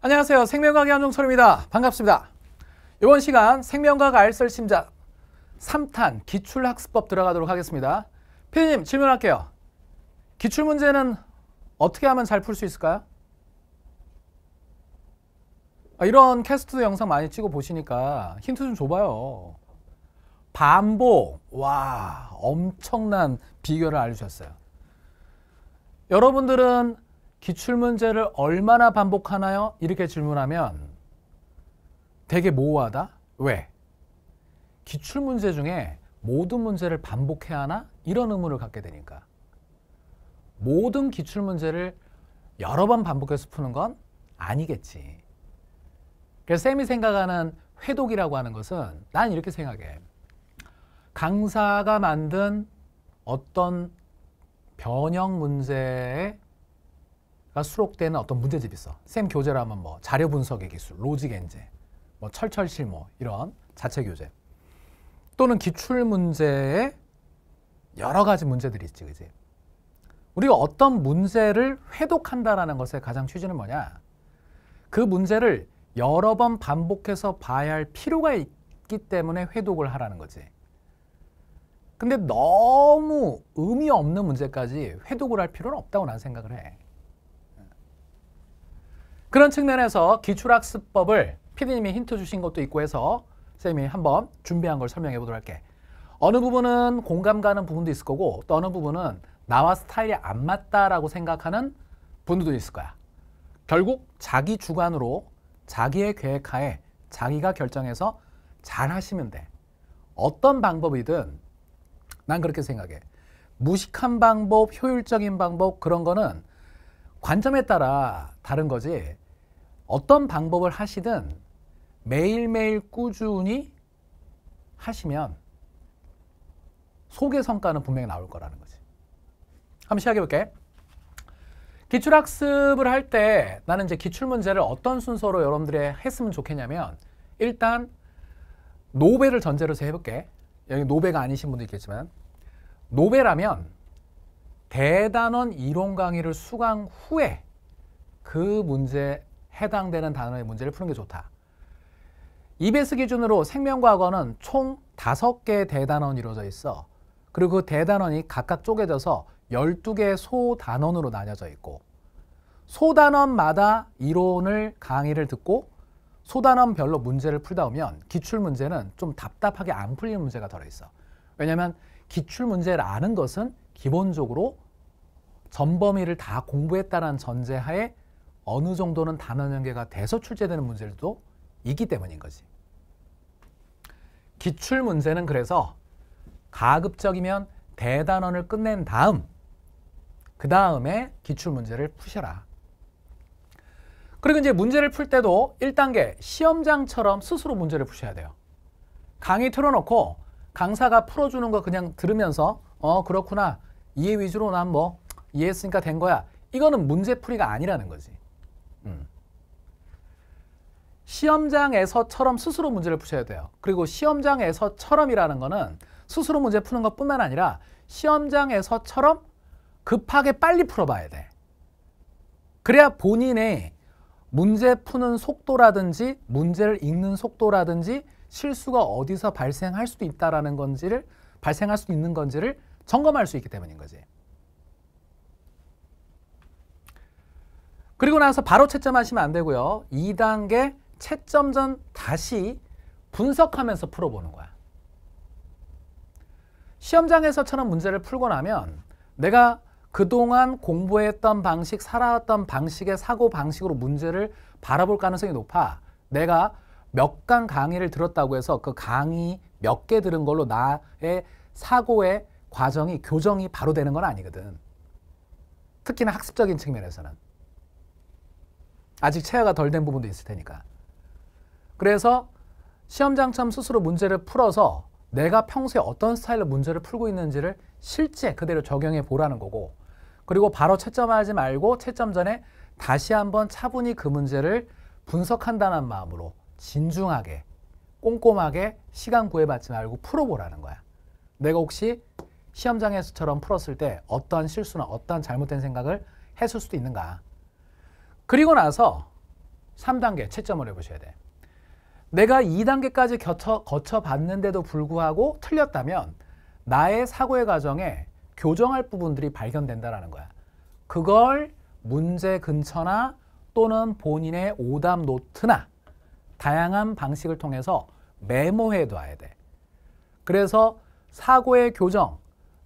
안녕하세요. 생명과학 의 한종철입니다. 반갑습니다. 이번 시간 생명과학 알쓸 심작 3탄 기출학습법 들어가도록 하겠습니다. 피디님 질문할게요. 기출문제는 어떻게 하면 잘 풀 수 있을까요? 아, 이런 캐스트 영상 많이 찍어 보시니까 힌트 좀 줘봐요. 반복, 와 엄청난 비결을 알려주셨어요. 여러분들은 기출문제를 얼마나 반복하나요? 이렇게 질문하면 되게 모호하다. 왜? 기출문제 중에 모든 문제를 반복해야 하나? 이런 의문을 갖게 되니까. 모든 기출문제를 여러 번 반복해서 푸는 건 아니겠지. 그래서 쌤이 생각하는 회독이라고 하는 것은 난 이렇게 생각해. 강사가 만든 어떤 변형 문제의 수록되는 어떤 문제집이 있어. 쌤 교재라면 뭐 자료 분석의 기술, 로직 엔제, 뭐 철철실 뭐 이런 자체 교재. 또는 기출 문제의 여러 가지 문제들이 있지, 그지? 우리가 어떤 문제를 회독한다라는 것의 가장 취지는 뭐냐? 그 문제를 여러 번 반복해서 봐야 할 필요가 있기 때문에 회독을 하라는 거지. 근데 너무 의미 없는 문제까지 회독을 할 필요는 없다고 난 생각을 해. 그런 측면에서 기출학습법을 피디님이 힌트 주신 것도 있고 해서 쌤이 한번 준비한 걸 설명해 보도록 할게. 어느 부분은 공감 가는 부분도 있을 거고 또 어느 부분은 나와 스타일이 안 맞다라고 생각하는 분들도 있을 거야. 결국 자기 주관으로 자기의 계획하에 자기가 결정해서 잘 하시면 돼. 어떤 방법이든 난 그렇게 생각해. 무식한 방법, 효율적인 방법 그런 거는 관점에 따라 다른 거지 어떤 방법을 하시든 매일매일 꾸준히 하시면 소개 성과는 분명히 나올 거라는 거지. 한번 시작해 볼게. 기출학습을 할 때 나는 이제 기출문제를 어떤 순서로 여러분들이 했으면 좋겠냐면 일단 노벨을 전제로 해볼게. 여기 노벨가 아니신 분도 있겠지만 노벨하면 대단원 이론 강의를 수강 후에 그 문제 해당되는 단어의 문제를 푸는 게 좋다. e b 스 기준으로 생명과학원은 총 다섯 개의 대단원이 이루어져 있어. 그리고 그 대단원이 각각 쪼개져서 열두 개의 소단원으로 나뉘어져 있고 소단원마다 이론을 강의를 듣고 소단원별로 문제를 풀다 보면 기출문제는 좀 답답하게 안 풀리는 문제가 덜어 있어. 왜냐하면 기출문제를 아는 것은 기본적으로 전범위를 다 공부했다는 전제하에 어느 정도는 단원 연계가 돼서 출제되는 문제들도 있기 때문인 거지. 기출 문제는 그래서 가급적이면 대단원을 끝낸 다음 그 다음에 기출 문제를 푸셔라. 그리고 이제 문제를 풀 때도 1단계 시험장처럼 스스로 문제를 푸셔야 돼요. 강의 틀어놓고 강사가 풀어주는 거 그냥 들으면서 어 그렇구나 이해 위주로 난 뭐 이해했으니까 된 거야. 이거는 문제풀이가 아니라는 거지. 음. 시험장에서처럼 스스로 문제를 푸셔야 돼요. 그리고 시험장에서처럼이라는 거는 스스로 문제 푸는 것뿐만 아니라 시험장에서처럼 급하게 빨리 풀어봐야 돼. 그래야 본인의 문제 푸는 속도라든지 문제를 읽는 속도라든지 실수가 어디서 발생할 수도 있다라는 건지를 발생할 수 있는 건지를 점검할 수 있기 때문인 거지. 그리고 나서 바로 채점하시면 안 되고요. 2단계 채점 전 다시 분석하면서 풀어보는 거야. 시험장에서처럼 문제를 풀고 나면 내가 그동안 공부했던 방식, 살아왔던 방식의 사고 방식으로 문제를 바라볼 가능성이 높아. 내가 몇 강 강의를 들었다고 해서 그 강의 몇 개 들은 걸로 나의 사고의 과정이 교정이 바로 되는 건 아니거든. 특히나 학습적인 측면에서는 아직 체화가 덜 된 부분도 있을 테니까. 그래서 시험장처럼 스스로 문제를 풀어서 내가 평소에 어떤 스타일로 문제를 풀고 있는지를 실제 그대로 적용해 보라는 거고 그리고 바로 채점하지 말고 채점 전에 다시 한번 차분히 그 문제를 분석한다는 마음으로 진중하게 꼼꼼하게 시간 구해받지 말고 풀어보라는 거야. 내가 혹시 시험장에서처럼 풀었을 때 어떠한 실수나 어떠한 잘못된 생각을 했을 수도 있는가. 그리고 나서 3단계 채점을 해보셔야 돼. 내가 2단계까지 거쳐, 거쳐봤는데도 불구하고 틀렸다면 나의 사고의 과정에 교정할 부분들이 발견된다라는 거야. 그걸 문제 근처나 또는 본인의 오답 노트나 다양한 방식을 통해서 메모해 둬야 돼. 그래서 사고의 교정,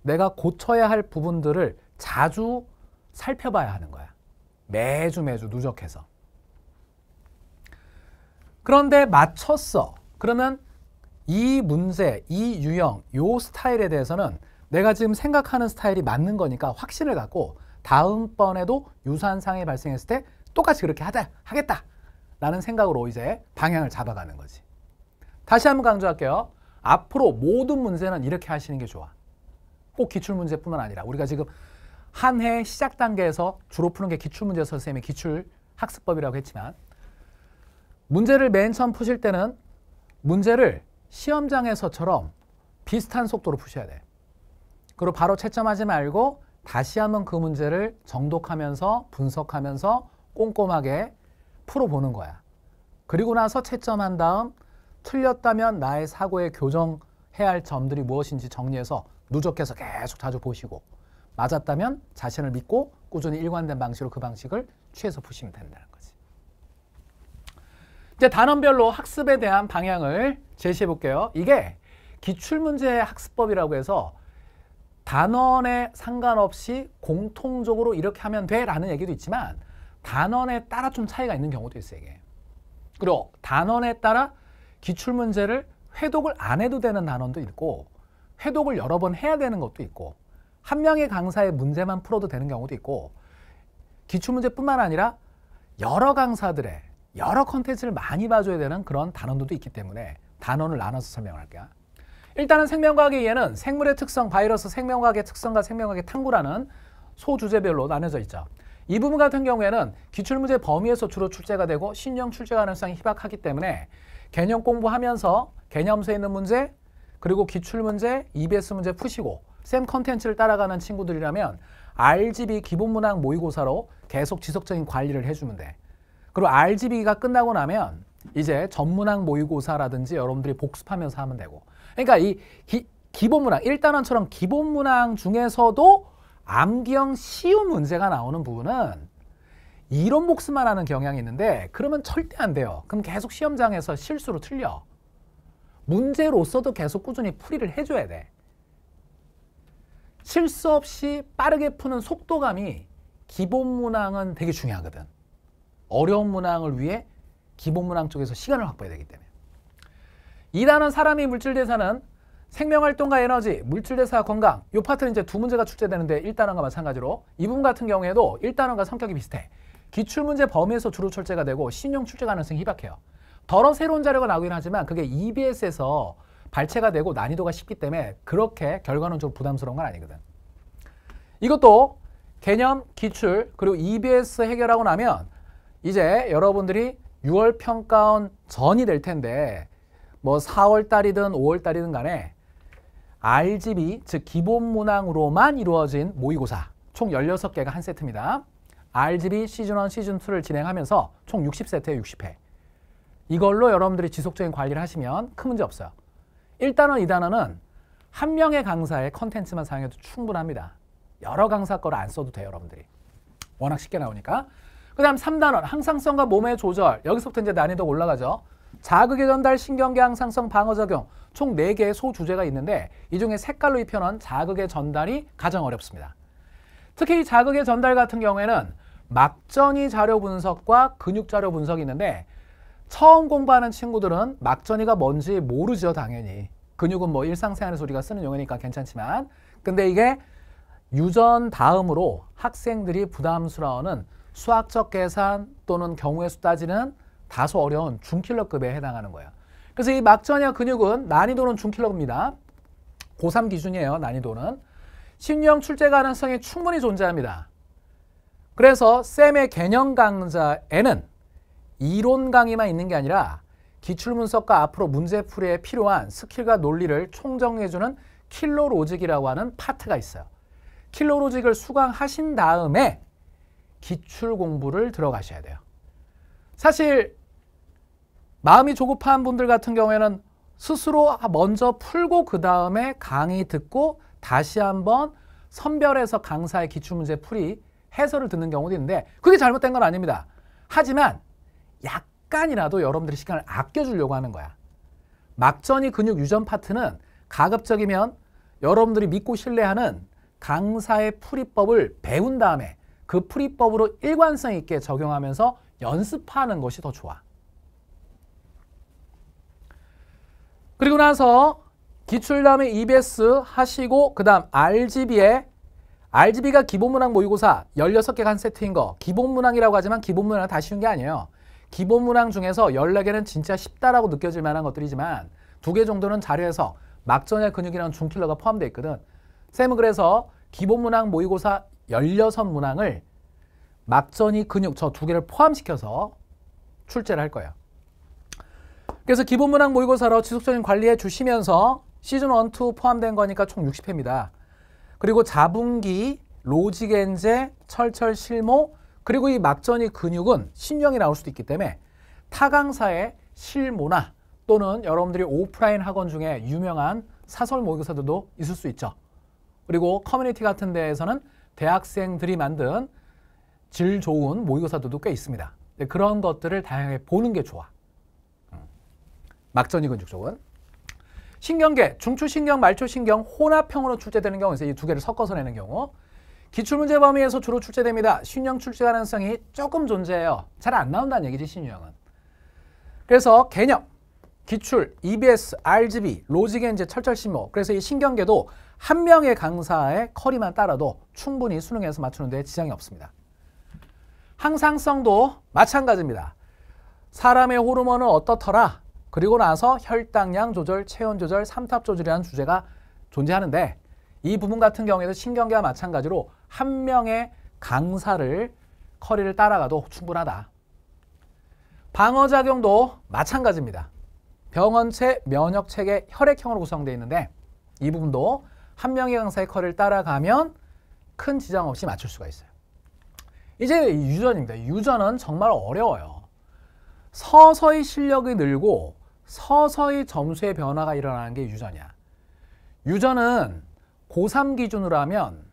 내가 고쳐야 할 부분들을 자주 살펴봐야 하는 거야. 매주 매주 누적해서. 그런데 맞췄어. 그러면 이 문제, 이 유형, 요 스타일에 대해서는 내가 지금 생각하는 스타일이 맞는 거니까 확신을 갖고 다음번에도 유사한 상황이 발생했을 때 똑같이 그렇게 하자, 하겠다. 라는 생각으로 이제 방향을 잡아가는 거지. 다시 한번 강조할게요. 앞으로 모든 문제는 이렇게 하시는 게 좋아. 꼭 기출문제뿐만 아니라 우리가 지금 한 해 시작 단계에서 주로 푸는 게 기출문제 선생님의 기출학습법이라고 했지만 문제를 맨 처음 푸실 때는 문제를 시험장에서처럼 비슷한 속도로 푸셔야 돼. 그리고 바로 채점하지 말고 다시 한번 그 문제를 정독하면서 분석하면서 꼼꼼하게 풀어보는 거야. 그리고 나서 채점한 다음 틀렸다면 나의 사고에 교정해야 할 점들이 무엇인지 정리해서 누적해서 계속 자주 보시고 맞았다면 자신을 믿고 꾸준히 일관된 방식으로 그 방식을 취해서 푸시면 된다는 거지. 이제 단원별로 학습에 대한 방향을 제시해 볼게요. 이게 기출문제 학습법이라고 해서 단원에 상관없이 공통적으로 이렇게 하면 돼 라는 얘기도 있지만 단원에 따라 좀 차이가 있는 경우도 있어요. 이게. 그리고 단원에 따라 기출문제를 회독을 안 해도 되는 단원도 있고 해독을 여러 번 해야 되는 것도 있고 한 명의 강사의 문제만 풀어도 되는 경우도 있고 기출문제뿐만 아니라 여러 강사들의 여러 컨텐츠를 많이 봐줘야 되는 그런 단원도도 있기 때문에 단원을 나눠서 설명할게요. 일단은 생명과학의 이해는 생물의 특성, 바이러스 생명과학의 특성과 생명과학의 탐구라는 소주제별로 나눠져 있죠. 이 부분 같은 경우에는 기출문제 범위에서 주로 출제가 되고 신형 출제 가능성이 희박하기 때문에 개념 공부하면서 개념서에 있는 문제, 그리고 기출문제, EBS 문제 푸시고 쌤 컨텐츠를 따라가는 친구들이라면 RGB 기본문항 모의고사로 계속 지속적인 관리를 해주면 돼. 그리고 RGB가 끝나고 나면 이제 전문학 모의고사라든지 여러분들이 복습하면서 하면 되고 그러니까 이 기, 기본문항, 1단원처럼 기본문항 중에서도 암기형 쉬운 문제가 나오는 부분은 이론 복습만 하는 경향이 있는데 그러면 절대 안 돼요. 그럼 계속 시험장에서 실수로 틀려. 문제로서도 계속 꾸준히 풀이를 해줘야 돼. 실수 없이 빠르게 푸는 속도감이 기본 문항은 되게 중요하거든. 어려운 문항을 위해 기본 문항 쪽에서 시간을 확보해야 되기 때문에. 2단은 사람이 물질대사는 생명활동과 에너지, 물질대사 건강 이 파트는 이제 두 문제가 출제되는데 1단원과 마찬가지로 이 부분 같은 경우에도 1단원과 성격이 비슷해. 기출문제 범위에서 주로 출제가 되고 신용 출제 가능성이 희박해요. 더러 새로운 자료가 나오긴 하지만 그게 EBS에서 발췌가 되고 난이도가 쉽기 때문에 그렇게 결과는좀 부담스러운 건 아니거든. 이것도 개념, 기출, 그리고 EBS 해결하고 나면 이제 여러분들이 6월 평가원 전이 될 텐데 뭐 4월 달이든 5월 달이든 간에 RGB, 즉 기본 문항으로만 이루어진 모의고사 총 16개가 한 세트입니다. RGB 시즌1, 시즌2를 진행하면서 총 60세트에 60회. 이걸로 여러분들이 지속적인 관리를 하시면 큰 문제 없어요. 1단원, 2단원은 한 명의 강사의 컨텐츠만 사용해도 충분합니다. 여러 강사 거를 안 써도 돼요, 여러분들이. 워낙 쉽게 나오니까. 그 다음 3단원, 항상성과 몸의 조절. 여기서부터 이제 난이도가 올라가죠. 자극의 전달, 신경계 항상성, 방어 작용. 총 4개의 소주제가 있는데 이 중에 색깔로 입혀놓은 자극의 전달이 가장 어렵습니다. 특히 이 자극의 전달 같은 경우에는 막전이 자료 분석과 근육 자료 분석이 있는데 처음 공부하는 친구들은 막전이가 뭔지 모르죠 당연히 근육은 뭐 일상생활에서 우리가 쓰는 용어니까 괜찮지만 근데 이게 유전 다음으로 학생들이 부담스러워하는 수학적 계산 또는 경우의 수 따지는 다소 어려운 중킬러급에 해당하는 거예요 그래서 이 막전이와 근육은 난이도는 중킬러입니다 급 고3 기준이에요 난이도는 신유형 출제 가능성이 충분히 존재합니다 그래서 쌤의 개념 강좌에는 이론 강의만 있는 게 아니라 기출문석과 앞으로 문제풀이에 필요한 스킬과 논리를 총정해주는 킬로로직이라고 하는 파트가 있어요. 킬로로직을 수강하신 다음에 기출 공부를 들어가셔야 돼요. 사실 마음이 조급한 분들 같은 경우에는 스스로 먼저 풀고 그 다음에 강의 듣고 다시 한번 선별해서 강사의 기출문제 풀이 해설을 듣는 경우도 있는데 그게 잘못된 건 아닙니다. 하지만 약간이라도 여러분들의 시간을 아껴주려고 하는 거야. 막전이 근육 유전 파트는 가급적이면 여러분들이 믿고 신뢰하는 강사의 풀이법을 배운 다음에 그 풀이법으로 일관성 있게 적용하면서 연습하는 것이 더 좋아. 그리고 나서 기출 다음에 EBS 하시고 그 다음 RGB에 RGB가 기본문항 모의고사 16개 간 세트인 거 기본문항이라고 하지만 기본문항 다 쉬운 게 아니에요. 기본 문항 중에서 14개는 진짜 쉽다라고 느껴질 만한 것들이지만 두 개 정도는 자료에서 막전의 근육이라는 중킬러가 포함되어 있거든. 쌤은 그래서 기본 문항 모의고사 16문항을 막전이 근육 저 두 개를 포함시켜서 출제를 할 거예요. 그래서 기본 문항 모의고사로 지속적인 관리해 주시면서 시즌 1, 2 포함된 거니까 총 60회입니다. 그리고 자분기, 로직엔제, 철철실모, 그리고 이 막전이 근육은 신경이 나올 수도 있기 때문에 타강사의 실모나 또는 여러분들이 오프라인 학원 중에 유명한 사설 모의고사들도 있을 수 있죠. 그리고 커뮤니티 같은 데에서는 대학생들이 만든 질 좋은 모의고사들도 꽤 있습니다. 네, 그런 것들을 다양하게 보는 게 좋아. 음. 막전이 근육 쪽은. 신경계, 중추신경, 말초신경 혼합형으로 출제되는 경우에서 이두 개를 섞어서 내는 경우 기출문제 범위에서 주로 출제됩니다. 신형 출제 가능성이 조금 존재해요. 잘 안 나온다는 얘기지, 신유형은. 그래서 개념, 기출, EBS, RGB, 로직엔 이제 철철신모. 그래서 이 신경계도 한 명의 강사의 커리만 따라도 충분히 수능에서 맞추는 데 지장이 없습니다. 항상성도 마찬가지입니다. 사람의 호르몬은 어떻더라? 그리고 나서 혈당량 조절, 체온 조절, 삼탑 조절이라는 주제가 존재하는데 이 부분 같은 경우에도 신경계와 마찬가지로 한 명의 강사를 커리를 따라가도 충분하다. 방어작용도 마찬가지입니다. 병원체 면역체계 혈액형으로 구성되어 있는데 이 부분도 한 명의 강사의 커리를 따라가면 큰 지장 없이 맞출 수가 있어요. 이제 유전입니다. 유전은 정말 어려워요. 서서히 실력이 늘고 서서히 점수의 변화가 일어나는 게 유전이야. 유전은 고3 기준으로 하면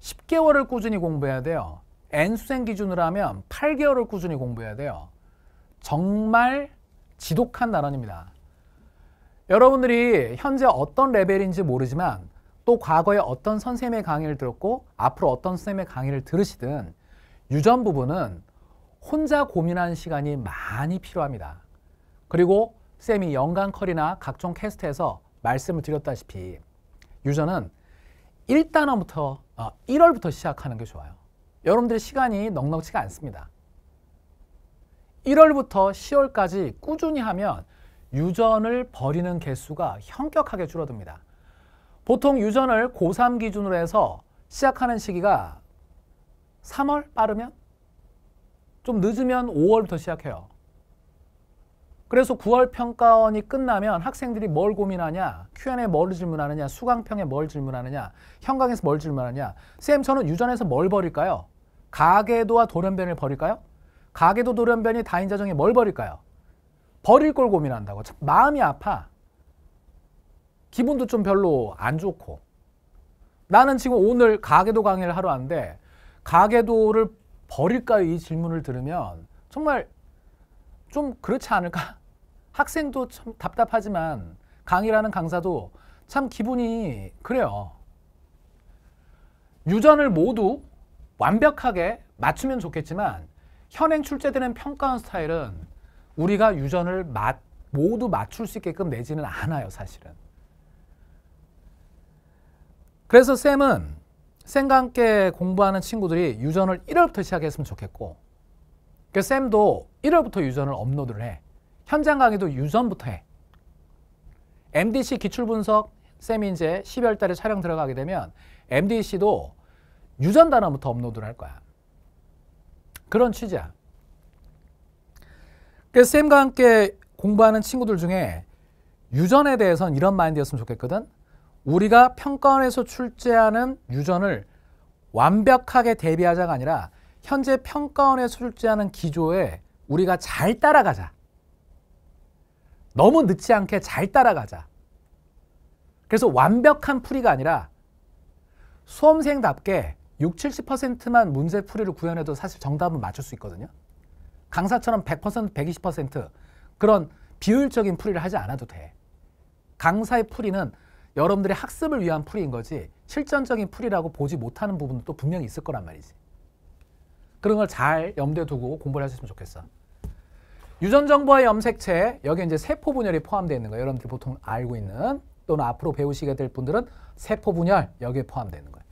10개월을 꾸준히 공부해야 돼요. N수생 기준으로 하면 8개월을 꾸준히 공부해야 돼요. 정말 지독한 단원입니다. 여러분들이 현재 어떤 레벨인지 모르지만 또 과거에 어떤 선생님의 강의를 들었고 앞으로 어떤 선생님의 강의를 들으시든 유전 부분은 혼자 고민하는 시간이 많이 필요합니다. 그리고 쌤이 연간 컬이나 각종 캐스트에서 말씀을 드렸다시피 유전은 1단원부터 1월부터 어, 시작하는 게 좋아요. 여러분들의 시간이 넉넉치가 않습니다. 1월부터 10월까지 꾸준히 하면 유전을 버리는 개수가 현격하게 줄어듭니다. 보통 유전을 고3 기준으로 해서 시작하는 시기가 3월 빠르면 좀 늦으면 5월부터 시작해요. 그래서 9월 평가원이 끝나면 학생들이 뭘 고민하냐, q a 뭘 질문하느냐, 수강평에 뭘 질문하느냐, 현강에서 뭘 질문하느냐. 쌤, 저는 유전에서 뭘 버릴까요? 가계도와 돌연변을 버릴까요? 가계도 돌연변이 다인자정에 뭘 버릴까요? 버릴 걸 고민한다고. 참 마음이 아파. 기분도 좀 별로 안 좋고. 나는 지금 오늘 가계도 강의를 하러 왔는데 가계도를 버릴까요? 이 질문을 들으면 정말 좀 그렇지 않을까? 학생도 참 답답하지만 강의라는 강사도 참 기분이 그래요. 유전을 모두 완벽하게 맞추면 좋겠지만 현행 출제되는 평가원 스타일은 우리가 유전을 맞, 모두 맞출 수 있게끔 내지는 않아요, 사실은. 그래서 쌤은 쌤과 함께 공부하는 친구들이 유전을 1월부터 시작했으면 좋겠고 그 쌤도 1월부터 유전을 업로드를 해. 현장 강의도 유선부터 해. MDC 기출분석 쌤이 이제 12월 달에 촬영 들어가게 되면 MDC도 유전 단어부터 업로드를 할 거야. 그런 취지야. 그래서 쌤과 함께 공부하는 친구들 중에 유전에 대해서는 이런 마인드였으면 좋겠거든. 우리가 평가원에서 출제하는 유전을 완벽하게 대비하자가 아니라 현재 평가원에서 출제하는 기조에 우리가 잘 따라가자. 너무 늦지 않게 잘 따라가자. 그래서 완벽한 풀이가 아니라 수험생답게 6, 70%만 문제 풀이를 구현해도 사실 정답은 맞출 수 있거든요. 강사처럼 100%, 120% 그런 비효율적인 풀이를 하지 않아도 돼. 강사의 풀이는 여러분들의 학습을 위한 풀이인 거지 실전적인 풀이라고 보지 못하는 부분도 분명히 있을 거란 말이지. 그런 걸 잘 염두에 두고 공부를 하셨으면 좋겠어. 유전 정보와 염색체 여기 이제 세포 분열이 포함되어 있는 거예요. 여러분들 이 보통 알고 있는 또는 앞으로 배우시게 될 분들은 세포 분열 여기에 포함되는 어있 거예요.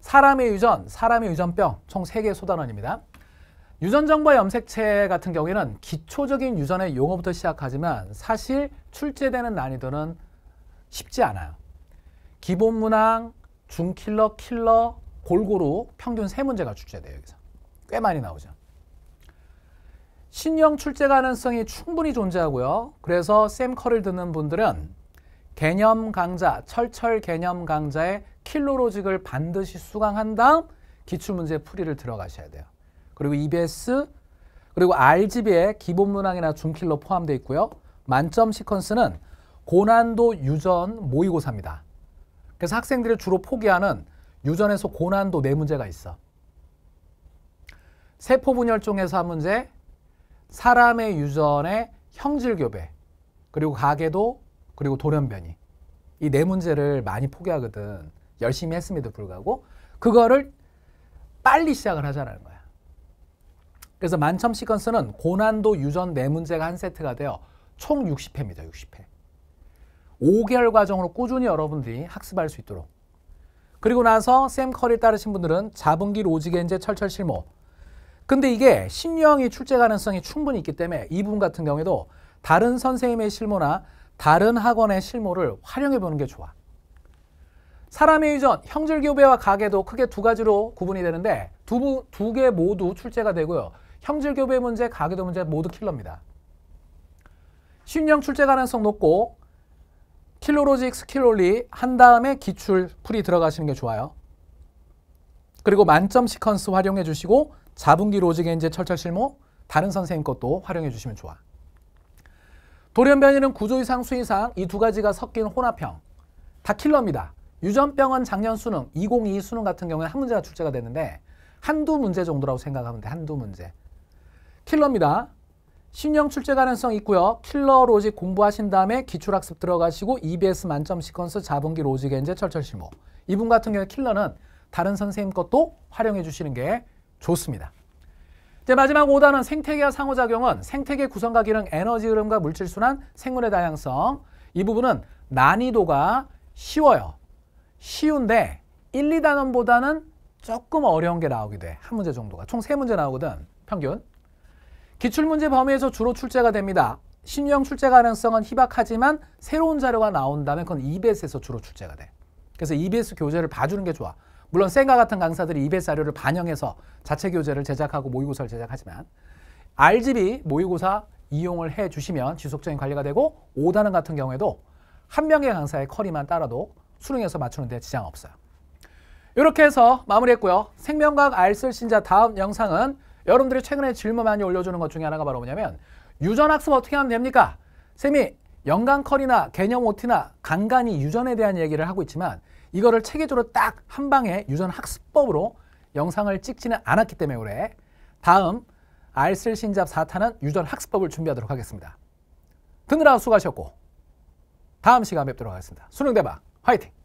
사람의 유전, 사람의 유전병 총 세개의 소단원입니다. 유전 정보와 염색체 같은 경우에는 기초적인 유전의 용어부터 시작하지만 사실 출제되는 난이도는 쉽지 않아요. 기본 문항, 중킬러, 킬러 골고루 평균 세문제가 출제돼요. 여기서 꽤 많이 나오죠. 신형 출제 가능성이 충분히 존재하고요. 그래서 샘커를 듣는 분들은 개념 강좌, 철철 개념 강좌의 킬로로직을 반드시 수강한 다음 기출문제 풀이를 들어가셔야 돼요. 그리고 EBS, 그리고 RGB의 기본 문항이나 중킬로 포함되어 있고요. 만점 시퀀스는 고난도 유전 모의고사입니다. 그래서 학생들이 주로 포기하는 유전에서 고난도 네 문제가 있어. 세포분열 종에서 한 문제, 사람의 유전의 형질교배 그리고 가계도 그리고 돌연변이 이 네 문제를 많이 포기하거든 열심히 했음에도 불구하고 그거를 빨리 시작을 하자라는 거야. 그래서 만첨 시퀀스는 고난도 유전 네 문제가 한 세트가 되어 총 60회입니다. 60회. 5개월 과정으로 꾸준히 여러분들이 학습할 수 있도록. 그리고 나서 샘 커리 따르신 분들은 자분기 로직엔제 철철 실모 근데 이게 신명이 출제 가능성이 충분히 있기 때문에 이 부분 같은 경우에도 다른 선생님의 실무나 다른 학원의 실무를 활용해 보는 게 좋아. 사람의 유전, 형질교배와 가계도 크게 두 가지로 구분이 되는데 두 개 모두 출제가 되고요. 형질교배 문제, 가계도 문제 모두 킬러입니다. 신형 출제 가능성 높고 킬로로직 스킬롤리 한 다음에 기출 풀이 들어가시는 게 좋아요. 그리고 만점 시퀀스 활용해 주시고 4분기 로직에 이제 철철 실무, 다른 선생님 것도 활용해 주시면 좋아. 돌연변이는 구조 이상, 수 이상 이 두 가지가 섞인 혼합형. 다 킬러입니다. 유전병원 작년 수능, 2022 수능 같은 경우에 한 문제가 출제가 됐는데 한두 문제 정도라고 생각하면 돼. 한두 문제. 킬러입니다. 신형 출제 가능성 있고요. 킬러 로직 공부하신 다음에 기출학습 들어가시고 EBS 만점 시퀀스 자분기로직엔제 철철 실무. 이분 같은 경우에 킬러는 다른 선생님 것도 활용해 주시는 게 좋습니다. 이제 마지막 5단은 생태계와 상호작용은 생태계 구성과 기능, 에너지 흐름과 물질순환, 생물의 다양성 이 부분은 난이도가 쉬워요. 쉬운데 1, 2단원보다는 조금 어려운 게 나오게 돼. 한 문제 정도가. 총 3문제 나오거든. 평균. 기출문제 범위에서 주로 출제가 됩니다. 신형 출제 가능성은 희박하지만 새로운 자료가 나온다면 그건 EBS에서 주로 출제가 돼. 그래서 EBS 교재를 봐주는 게 좋아. 물론 센과 같은 강사들이 이베 사료를 반영해서 자체 교재를 제작하고 모의고사를 제작하지만 RGB 모의고사 이용을 해 주시면 지속적인 관리가 되고 5단원 같은 경우에도 한 명의 강사의 커리만 따라도 수능에서 맞추는 데 지장 없어요. 이렇게 해서 마무리했고요. 생명과학 알쓸 신자 다음 영상은 여러분들이 최근에 질문 많이 올려주는 것 중에 하나가 바로 뭐냐면 유전학습 어떻게 하면 됩니까? 쌤이 연간커리나 개념 OT나 간간히 유전에 대한 얘기를 하고 있지만 이거를 체계적으로 딱 한 방에 유전 학습법으로 영상을 찍지는 않았기 때문에 그래. 다음 알쓸 신잡 4탄은 유전 학습법을 준비하도록 하겠습니다. 드느라 수고하셨고 다음 시간에 뵙도록 하겠습니다. 수능 대박 화이팅!